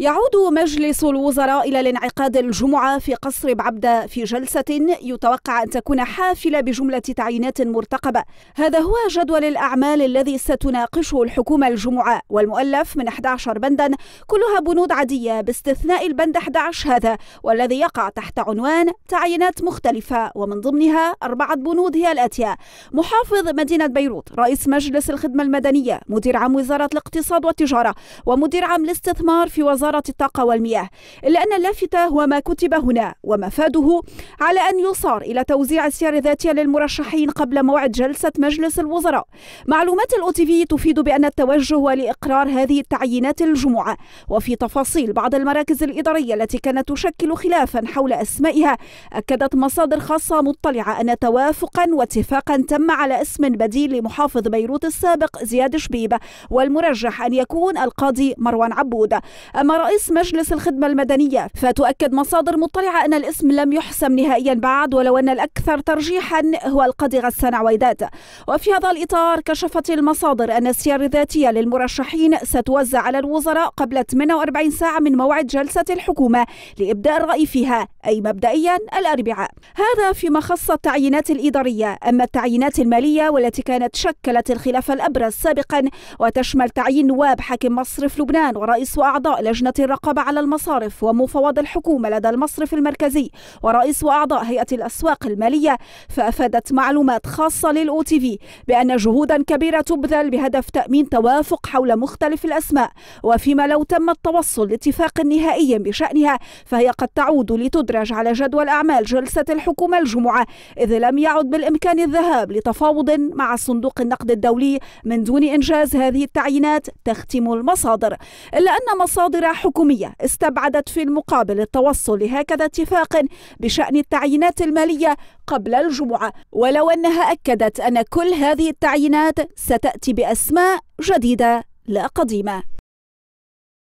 يعود مجلس الوزراء إلى الانعقاد الجمعة في قصر بعبدة في جلسة يتوقع أن تكون حافلة بجملة تعيينات مرتقبة هذا هو جدول الأعمال الذي ستناقشه الحكومة الجمعة والمؤلف من 11 بندا كلها بنود عادية باستثناء البند 11 هذا والذي يقع تحت عنوان تعيينات مختلفة ومن ضمنها أربعة بنود هي الآتية محافظ مدينة بيروت رئيس مجلس الخدمة المدنية مدير عام وزارة الاقتصاد والتجارة ومدير عام الاستثمار في وزارة وزارة الطاقة والمياه إلا أن اللافتة هو ما كتب هنا ومفاده على أن يصار إلى توزيع السير الذاتية للمرشحين قبل موعد جلسة مجلس الوزراء معلومات الأو تي تفيد بأن التوجه لإقرار هذه التعيينات الجمعة وفي تفاصيل بعض المراكز الإدارية التي كانت تشكل خلافا حول أسمائها أكدت مصادر خاصة مطلعة أن توافقا واتفاقا تم على اسم بديل لمحافظ بيروت السابق زياد شبيبة والمرجح أن يكون القاضي مروان عبود أما رئيس مجلس الخدمة المدنية فتؤكد مصادر مطلعة أن الاسم لم يحسم نهائيا بعد ولو أن الأكثر ترجيحا هو القاضي غسان عويدات وفي هذا الإطار كشفت المصادر أن السير الذاتية للمرشحين ستوزع على الوزراء قبل 48 ساعة من موعد جلسة الحكومة لإبداء الرأي فيها أي مبدئيا الأربعاء هذا فيما خص التعيينات الإدارية أما التعيينات المالية والتي كانت شكلت الخلاف الأبرز سابقا وتشمل تعيين نواب حاكم مصرف لبنان ورئيس وأعضاء لجنة لجنة الرقابة على المصارف ومفوض الحكومة لدى المصرف المركزي ورئيس وأعضاء هيئة الأسواق المالية فأفادت معلومات خاصة للأو تي في بأن جهودا كبيرة تبذل بهدف تأمين توافق حول مختلف الأسماء وفيما لو تم التوصل لاتفاق نهائي بشأنها فهي قد تعود لتدرج على جدول أعمال جلسة الحكومة الجمعة إذ لم يعد بالإمكان الذهاب لتفاوض مع صندوق النقد الدولي من دون إنجاز هذه التعيينات تختم المصادر إلا أن مصادر حكومية استبعدت في المقابل التوصل لهكذا اتفاق بشأن التعيينات المالية قبل الجمعة ولو أنها أكدت أن كل هذه التعيينات ستأتي بأسماء جديدة لا قديمة